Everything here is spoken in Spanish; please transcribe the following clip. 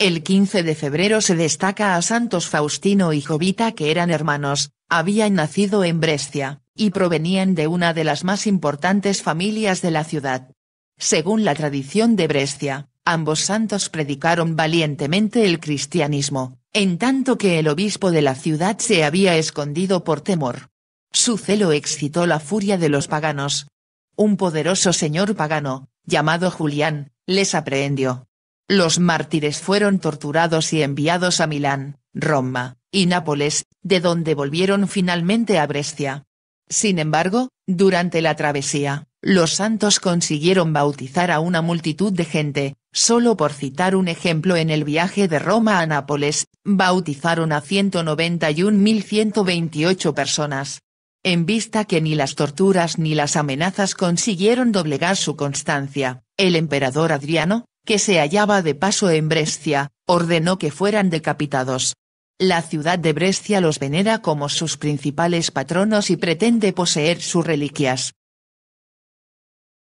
El 15 de febrero se destaca a santos Faustino y Jovita que eran hermanos, habían nacido en Brescia, y provenían de una de las más importantes familias de la ciudad. Según la tradición de Brescia, ambos santos predicaron valientemente el cristianismo, en tanto que el obispo de la ciudad se había escondido por temor. Su celo excitó la furia de los paganos. Un poderoso señor pagano, llamado Julián, les aprehendió los mártires fueron torturados y enviados a Milán, Roma, y Nápoles, de donde volvieron finalmente a Brescia. Sin embargo, durante la travesía, los santos consiguieron bautizar a una multitud de gente, solo por citar un ejemplo en el viaje de Roma a Nápoles, bautizaron a 191.128 personas. En vista que ni las torturas ni las amenazas consiguieron doblegar su constancia, el emperador Adriano, que se hallaba de paso en Brescia, ordenó que fueran decapitados. La ciudad de Brescia los venera como sus principales patronos y pretende poseer sus reliquias.